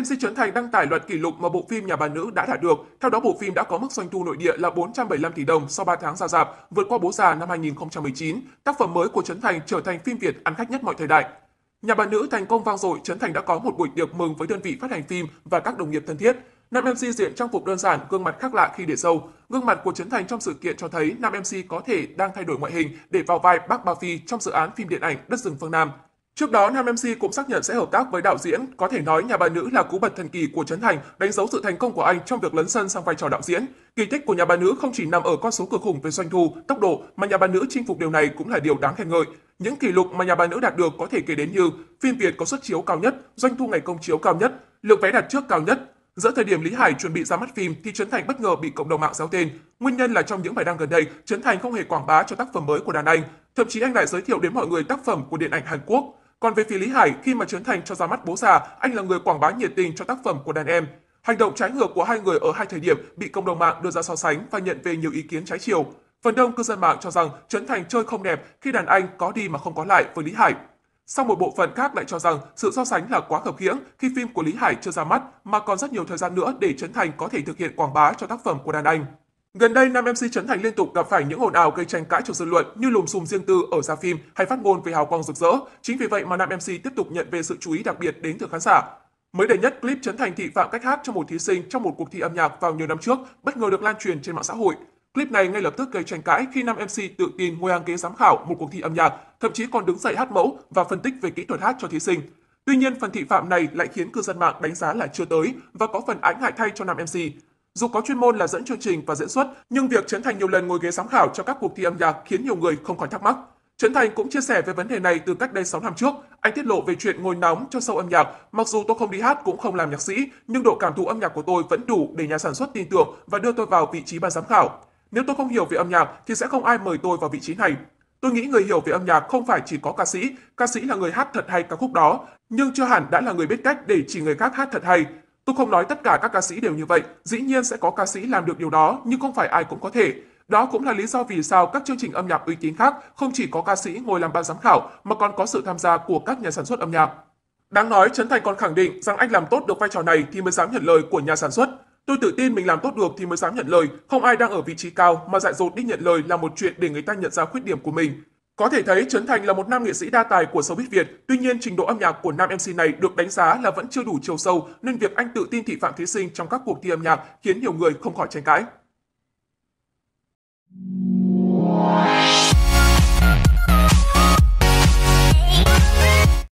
MC Trấn Thành đăng tải loạt kỷ lục mà bộ phim Nhà bà nữ đã đạt được. Theo đó, bộ phim đã có mức doanh thu nội địa là 475 tỷ đồng sau 3 tháng ra rạp, vượt qua Bố già năm 2019. Tác phẩm mới của Trấn Thành trở thành phim Việt ăn khách nhất mọi thời đại. Nhà bà nữ thành công vang dội, Trấn Thành đã có một buổi tiệc mừng với đơn vị phát hành phim và các đồng nghiệp thân thiết. Nam MC diện trang phục đơn giản, gương mặt khác lạ khi để sâu. Gương mặt của Trấn Thành trong sự kiện cho thấy nam MC có thể đang thay đổi ngoại hình để vào vai bác Ba Phi trong dự án phim điện ảnh Đất rừng phương Nam. Trước đó, nam MC cũng xác nhận sẽ hợp tác với đạo diễn. Có thể nói, nhà bà nữ là cú bật thần kỳ của Trấn Thành, đánh dấu sự thành công của anh trong việc lấn sân sang vai trò đạo diễn. Kỳ tích của nhà bà nữ không chỉ nằm ở con số cực khủng về doanh thu, tốc độ, mà nhà bà nữ chinh phục điều này cũng là điều đáng khen ngợi. Những kỷ lục mà nhà bà nữ đạt được có thể kể đến như phim Việt có suất chiếu cao nhất, doanh thu ngày công chiếu cao nhất, lượng vé đặt trước cao nhất. Giữa thời điểm Lý Hải chuẩn bị ra mắt phim thì Trấn Thành bất ngờ bị cộng đồng mạng gieo tên. Nguyên nhân là trong những bài đăng gần đây, Trấn Thành không hề quảng bá cho tác phẩm mới của đàn anh. Thậm chí anh lại giới thiệu đến mọi người tác phẩm của điện ảnh Hàn Quốc. Còn về phía Lý Hải, khi mà Trấn Thành cho ra mắt bố già, anh là người quảng bá nhiệt tình cho tác phẩm của đàn em. Hành động trái ngược của hai người ở hai thời điểm bị cộng đồng mạng đưa ra so sánh và nhận về nhiều ý kiến trái chiều. Phần đông cư dân mạng cho rằng Trấn Thành chơi không đẹp khi đàn anh có đi mà không có lại với Lý Hải. Sau một bộ phận khác lại cho rằng sự so sánh là quá khập khiễng khi phim của Lý Hải chưa ra mắt mà còn rất nhiều thời gian nữa để Trấn Thành có thể thực hiện quảng bá cho tác phẩm của đàn anh. Gần đây, nam MC Trấn Thành liên tục gặp phải những ồn ào gây tranh cãi trong dư luận như lùm xùm riêng tư ở ra phim hay phát ngôn về hào quang rực rỡ. Chính vì vậy mà nam MC tiếp tục nhận về sự chú ý đặc biệt đến từ khán giả. Mới đây nhất, clip Trấn Thành thị phạm cách hát cho một thí sinh trong một cuộc thi âm nhạc vào nhiều năm trước bất ngờ được lan truyền trên mạng xã hội. Clip này ngay lập tức gây tranh cãi khi nam MC tự tin ngồi hàng ghế giám khảo một cuộc thi âm nhạc, thậm chí còn đứng dậy hát mẫu và phân tích về kỹ thuật hát cho thí sinh. Tuy nhiên, phần thị phạm này lại khiến cư dân mạng đánh giá là chưa tới và có phần ánh hại thay cho nam MC. Dù có chuyên môn là dẫn chương trình và diễn xuất, nhưng việc Trấn Thành nhiều lần ngồi ghế giám khảo cho các cuộc thi âm nhạc khiến nhiều người không khỏi thắc mắc. Trấn Thành cũng chia sẻ về vấn đề này từ cách đây 6 năm trước. Anh tiết lộ về chuyện ngồi nóng cho sâu âm nhạc. Mặc dù tôi không đi hát cũng không làm nhạc sĩ, nhưng độ cảm thụ âm nhạc của tôi vẫn đủ để nhà sản xuất tin tưởng và đưa tôi vào vị trí ban giám khảo. Nếu tôi không hiểu về âm nhạc thì sẽ không ai mời tôi vào vị trí này. Tôi nghĩ người hiểu về âm nhạc không phải chỉ có ca sĩ, ca sĩ là người hát thật hay ca khúc đó, nhưng chưa hẳn đã là người biết cách để chỉ người khác hát thật hay. Tôi không nói tất cả các ca sĩ đều như vậy, dĩ nhiên sẽ có ca sĩ làm được điều đó, nhưng không phải ai cũng có thể. Đó cũng là lý do vì sao các chương trình âm nhạc uy tín khác không chỉ có ca sĩ ngồi làm ban giám khảo mà còn có sự tham gia của các nhà sản xuất âm nhạc. Đáng nói, Trấn Thành còn khẳng định rằng anh làm tốt được vai trò này thì mới dám nhận lời của nhà sản xuất. Tôi tự tin mình làm tốt được thì mới dám nhận lời, không ai đang ở vị trí cao mà dại dột đi nhận lời là một chuyện để người ta nhận ra khuyết điểm của mình. Có thể thấy Trấn Thành là một nam nghệ sĩ đa tài của showbiz Việt, tuy nhiên trình độ âm nhạc của nam MC này được đánh giá là vẫn chưa đủ chiều sâu nên việc anh tự tin thị Phạm Thí Sinh trong các cuộc thi âm nhạc khiến nhiều người không khỏi tranh cãi.